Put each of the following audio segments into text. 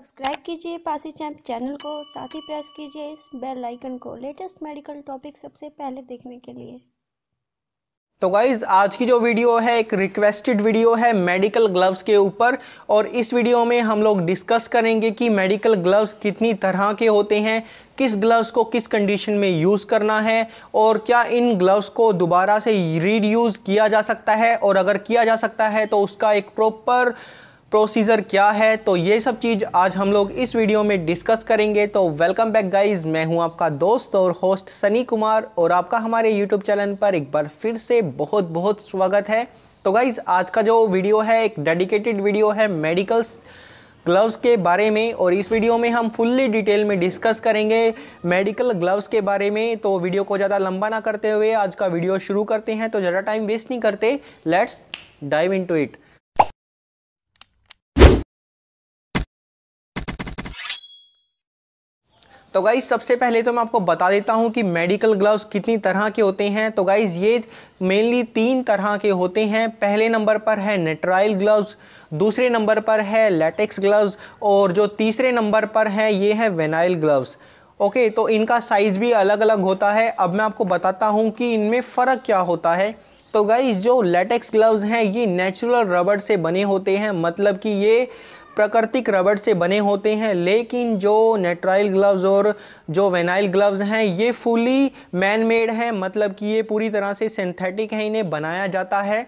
Subscribe कीजिए Pasi champ channel को साथ ही प्रेस कीजिए इस बेल आइकन को लेटेस्ट मेडिकल टॉपिक सबसे पहले देखने के लिए तो गाइज आज की जो वीडियो है एक रिक्वेस्टेड वीडियो है मेडिकल ग्लव्स के ऊपर और इस वीडियो में हम लोग डिस्कस करेंगे कि मेडिकल ग्लव्स कितनी तरह के होते हैं किस ग्लव्स को किस कंडीशन में यूज़ करना है और क्या इन ग्लव्स को दोबारा से रीड यूज़ किया जा सकता है और अगर किया जा सकता है तो उसका एक प्रॉपर प्रोसीजर क्या है तो ये सब चीज़ आज हम लोग इस वीडियो में डिस्कस करेंगे तो वेलकम बैक गाइस मैं हूं आपका दोस्त और होस्ट सनी कुमार और आपका हमारे यूट्यूब चैनल पर एक बार फिर से बहुत बहुत स्वागत है तो गाइज़ आज का जो वीडियो है एक डेडिकेटेड वीडियो है मेडिकल ग्लव्स के बारे में और इस वीडियो में हम फुल्ली डिटेल में डिस्कस करेंगे मेडिकल ग्लव्स के बारे में तो वीडियो को ज़्यादा लंबा ना करते हुए आज का वीडियो शुरू करते हैं तो ज़्यादा टाइम वेस्ट नहीं करते लेट्स डाइव टू इट तो गाइज सबसे पहले तो मैं आपको बता देता हूँ कि मेडिकल ग्लव्स कितनी तरह के होते हैं तो गाइज ये मेनली तीन तरह के होते हैं पहले नंबर पर है नेट्राइल ग्लव्स दूसरे नंबर पर है लेटेक्स ग्लव्स और जो तीसरे नंबर पर है ये है वेनाइल ग्लव्स ओके तो इनका साइज़ भी अलग अलग होता है अब मैं आपको बताता हूँ कि इनमें फ़र्क क्या होता है तो गाइज जो लेटेक्स ग्लव्स हैं ये नेचुरल रबड़ से बने होते हैं मतलब कि ये प्राकृतिक रबड़ से बने होते हैं लेकिन जो नेट्राइल ग्लव्स और जो वेनाइल ग्लव्स हैं ये फुली मैन मेड हैं मतलब कि ये पूरी तरह से सिंथेटिक हैं इन्हें बनाया जाता है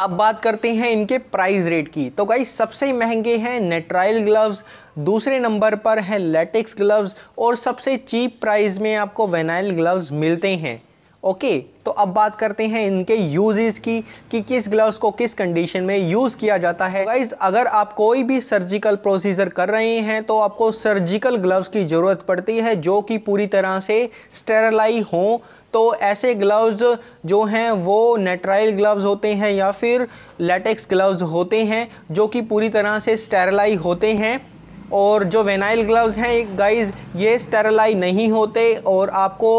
अब बात करते हैं इनके प्राइस रेट की तो गाई सबसे महंगे हैं नेट्राइल ग्लव्स दूसरे नंबर पर हैं लेटेक्स ग्लव्स और सबसे चीप प्राइस में आपको वेनाइल ग्लव्स मिलते हैं ओके तो अब बात करते हैं इनके यूजेस की कि किस ग्लव्स को किस कंडीशन में यूज़ किया जाता है गाइज अगर आप कोई भी सर्जिकल प्रोसीजर कर रहे हैं तो आपको सर्जिकल ग्लव्स की ज़रूरत पड़ती है जो कि पूरी तरह से स्टेरलाई हों तो ऐसे ग्लव्स जो हैं वो नेट्राइल ग्लव्स होते हैं या फिर लेटेक्स ग्लव्स होते हैं जो कि पूरी तरह से स्टेरलाई होते हैं और जो वेनाइल ग्लव्स हैं गाइस ये स्टेरलाइज नहीं होते और आपको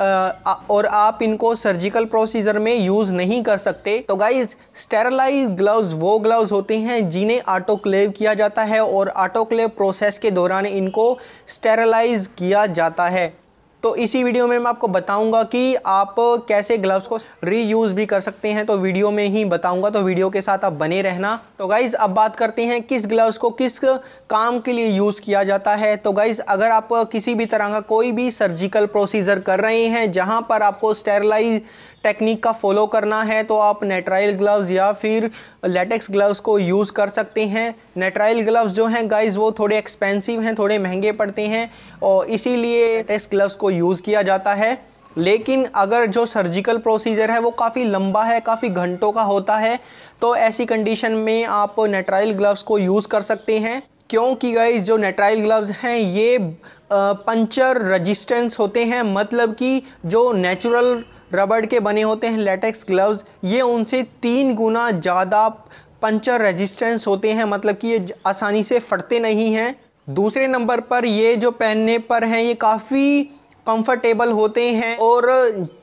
आ, और आप इनको सर्जिकल प्रोसीजर में यूज़ नहीं कर सकते तो गाइस स्टेरलाइज ग्लव्स वो ग्लव्स होते हैं जिन्हें आटोक्लेव किया जाता है और आटोक्लेव प्रोसेस के दौरान इनको स्टेरलाइज किया जाता है तो इसी वीडियो में मैं आपको बताऊंगा कि आप कैसे ग्लव्स को रीयूज़ भी कर सकते हैं तो वीडियो में ही बताऊंगा तो वीडियो के साथ आप बने रहना तो गाइज़ अब बात करते हैं किस ग्लव्स को किस काम के लिए यूज़ किया जाता है तो गाइज़ अगर आप किसी भी तरह का कोई भी सर्जिकल प्रोसीजर कर रहे हैं जहाँ पर आपको स्टेरलाइज टेक्निक का फॉलो करना है तो आप नेट्राइल ग्लव्स या फिर लेटेक्स ग्लव्स को यूज़ कर सकते हैं नेट्राइल ग्लव्स जो हैं गाइज़ वो थोड़े एक्सपेंसिव हैं थोड़े महंगे पड़ते हैं और इसीलिए लेटेक्स ग्लव्स को यूज़ किया जाता है लेकिन अगर जो सर्जिकल प्रोसीजर है वो काफ़ी लंबा है काफ़ी घंटों का होता है तो ऐसी कंडीशन में आप नेट्राइल ग्लव्स को यूज़ कर सकते हैं क्योंकि गाइज जो नेट्राइल ग्लव्स हैं ये पंचर रजिस्टेंस होते हैं मतलब कि जो नेचुरल रबड़ के बने होते हैं लेटेक्स ग्लव्स ये उनसे तीन गुना ज़्यादा पंचर रेजिस्टेंस होते हैं मतलब कि ये आसानी से फटते नहीं हैं दूसरे नंबर पर ये जो पहनने पर हैं ये काफ़ी कंफर्टेबल होते हैं और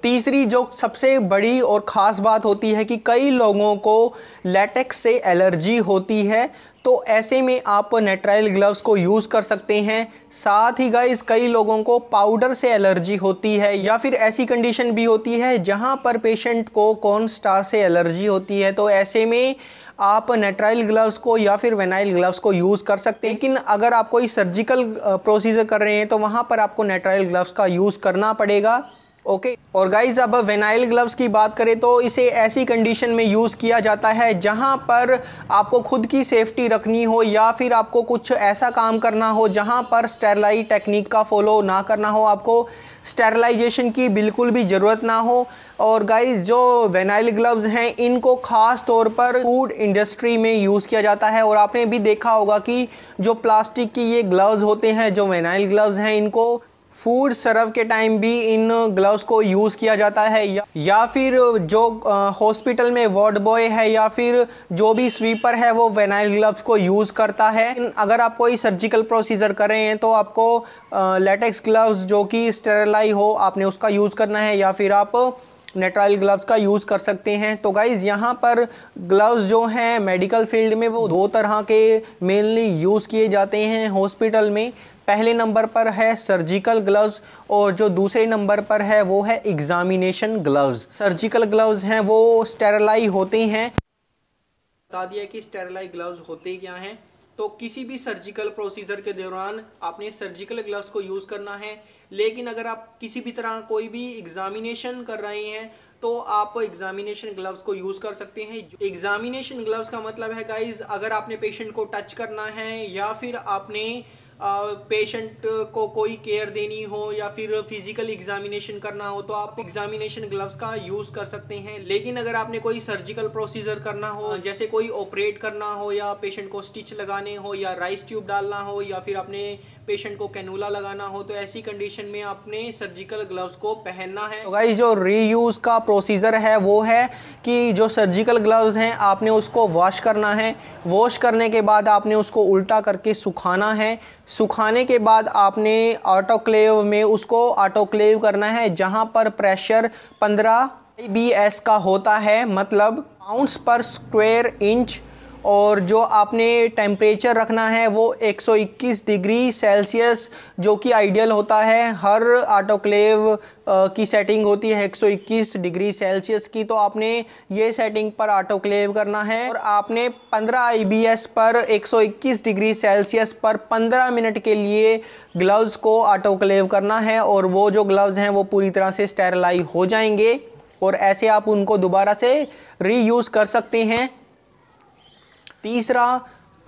तीसरी जो सबसे बड़ी और ख़ास बात होती है कि कई लोगों को लेटेक्स से एलर्जी होती है तो ऐसे में आप नेट्राइल ग्लव्स को यूज़ कर सकते हैं साथ ही गाइस कई लोगों को पाउडर से एलर्जी होती है या फिर ऐसी कंडीशन भी होती है जहां पर पेशेंट को कौन स्टार से एलर्जी होती है तो ऐसे में आप नेट्राइल ग्लव्स को या फिर वेनाइल ग्लव्स को यूज़ कर सकते हैं लेकिन अगर आप कोई सर्जिकल प्रोसीजर कर रहे हैं तो वहाँ पर आपको नेट्राइल ग्लव्स का यूज़ करना पड़ेगा ओके और गाइज अब वेनाइल ग्लव्स की बात करें तो इसे ऐसी कंडीशन में यूज़ किया जाता है जहाँ पर आपको खुद की सेफ्टी रखनी हो या फिर आपको कुछ ऐसा काम करना हो जहाँ पर स्टेरलाइज टेक्निक का फॉलो ना करना हो आपको स्टेरलाइजेशन की बिल्कुल भी ज़रूरत ना हो और गाइज जो वेनाइल ग्लव्स हैं इनको ख़ास तौर पर फूड इंडस्ट्री में यूज़ किया जाता है और आपने भी देखा होगा कि जो प्लास्टिक की ये ग्लव्स होते हैं जो वेनाइल ग्लव्स हैं इनको फूड सर्व के टाइम भी इन ग्लव्स को यूज़ किया जाता है या, या फिर जो हॉस्पिटल में वार्ड बॉय है या फिर जो भी स्वीपर है वो वेनाइल ग्लव्स को यूज़ करता है अगर आप कोई सर्जिकल प्रोसीजर कर रहे हैं तो आपको लेटेक्स ग्लव्स जो कि स्टेरलाई हो आपने उसका यूज़ करना है या फिर आप नेट्राइल ग्लव्स का यूज़ कर सकते हैं तो गाइज़ यहाँ पर ग्लव्स जो हैं मेडिकल फील्ड में वो दो तरह के मेनली यूज़ किए जाते हैं हॉस्पिटल में पहले नंबर पर है सर्जिकल ग्लव्स और जो दूसरे नंबर पर है वो है एग्ज़ामिनेशन ग्लव्स सर्जिकल ग्लव्स हैं वो स्टेरलाई होते हैं बता दिया कि स्टेरलाई ग्लव्स होते क्या हैं तो किसी भी सर्जिकल प्रोसीजर के दौरान आपने सर्जिकल ग्लव्स को यूज़ करना है लेकिन अगर आप किसी भी तरह कोई भी एग्ज़ामिनेशन कर रहे हैं तो आप एग्ज़ामिनेशन ग्लव्स को यूज़ कर सकते हैं एग्ज़ामिनेशन ग्लव्स का मतलब है गाइज अगर आपने पेशेंट को टच करना है या फिर आपने पेशेंट को कोई केयर देनी हो या फिर फिजिकल एग्जामिनेशन करना हो तो आप एग्जामिनेशन ग्लव्स का यूज़ कर सकते हैं लेकिन अगर आपने कोई सर्जिकल प्रोसीजर करना हो हाँ। जैसे कोई ऑपरेट करना हो या पेशेंट को स्टिच लगाने हो या राइस ट्यूब डालना हो या फिर अपने पेशेंट को कैनूला लगाना हो तो ऐसी कंडीशन में आपने सर्जिकल ग्लव्स को पहनना है तो गाइस जो रीयूज़ का प्रोसीजर है वो है कि जो सर्जिकल ग्लव्स हैं आपने उसको वॉश करना है वॉश करने के बाद आपने उसको उल्टा करके सुखाना है सुखाने के बाद आपने ऑटोक्लेव में उसको ऑटोक्लेव करना है जहाँ पर प्रेशर 15 आई का होता है मतलब पाउंड्स पर स्क्वायर इंच और जो आपने टेम्परेचर रखना है वो 121 डिग्री सेल्सियस जो कि आइडियल होता है हर आटोक्लेव की सेटिंग होती है 121 डिग्री सेल्सियस की तो आपने ये सेटिंग पर आटोक्लेव करना है और आपने 15 आईबीएस पर 121 डिग्री सेल्सियस पर 15 मिनट के लिए ग्लव्स को आटोक्लेव करना है और वो जो ग्लव्स हैं वो पूरी तरह से स्टेरलाइज हो जाएंगे और ऐसे आप उनको दोबारा से रीयूज़ कर सकते हैं तीसरा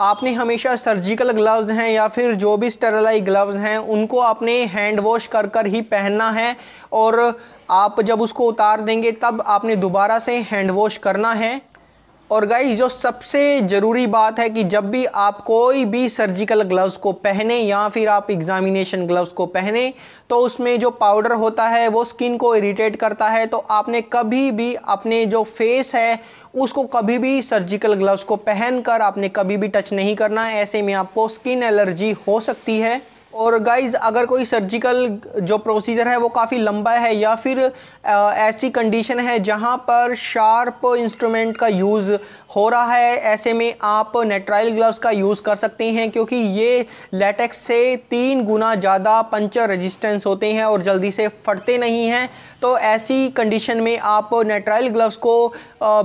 आपने हमेशा सर्जिकल ग्लव्स हैं या फिर जो भी स्टेरलाइज ग्लव्स हैं उनको आपने हैंड वॉश कर कर ही पहनना है और आप जब उसको उतार देंगे तब आपने दोबारा से हैंड वॉश करना है और गाइज जो सबसे ज़रूरी बात है कि जब भी आप कोई भी सर्जिकल ग्लव्स को पहने या फिर आप एग्ज़ामिनेशन ग्लव्स को पहने तो उसमें जो पाउडर होता है वो स्किन को इरिटेट करता है तो आपने कभी भी अपने जो फेस है उसको कभी भी सर्जिकल ग्लव्स को पहनकर आपने कभी भी टच नहीं करना ऐसे में आपको स्किन एलर्जी हो सकती है और गाइज अगर कोई सर्जिकल जो प्रोसीजर है वो काफ़ी लंबा है या फिर आ, ऐसी कंडीशन है जहाँ पर शार्प इंस्ट्रूमेंट का यूज़ हो रहा है ऐसे में आप नेट्राइल ग्लव्स का यूज़ कर सकते हैं क्योंकि ये लेटेक्स से तीन गुना ज़्यादा पंचर रेजिस्टेंस होते हैं और जल्दी से फटते नहीं हैं तो ऐसी कंडीशन में आप नेट्राइल ग्लव्स को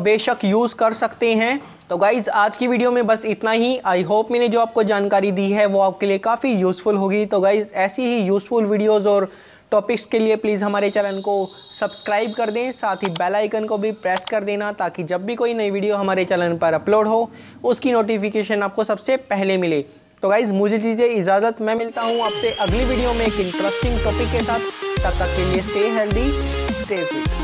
बेशक यूज़ कर सकते हैं तो गाइज़ आज की वीडियो में बस इतना ही आई होप मैंने जो आपको जानकारी दी है वो आपके लिए काफ़ी यूज़फुल होगी तो गाइज़ ऐसी ही यूज़फुल वीडियोज़ और टॉपिक्स के लिए प्लीज़ हमारे चैनल को सब्सक्राइब कर दें साथ ही बेल आइकन को भी प्रेस कर देना ताकि जब भी कोई नई वीडियो हमारे चैनल पर अपलोड हो उसकी नोटिफिकेशन आपको सबसे पहले मिले तो गाइज़ मुझे दीजिए इजाज़त मैं मिलता हूँ आपसे अगली वीडियो में एक इंटरेस्टिंग टॉपिक के साथ तब तक के लिए स्टे हेल्दी स्टे फिट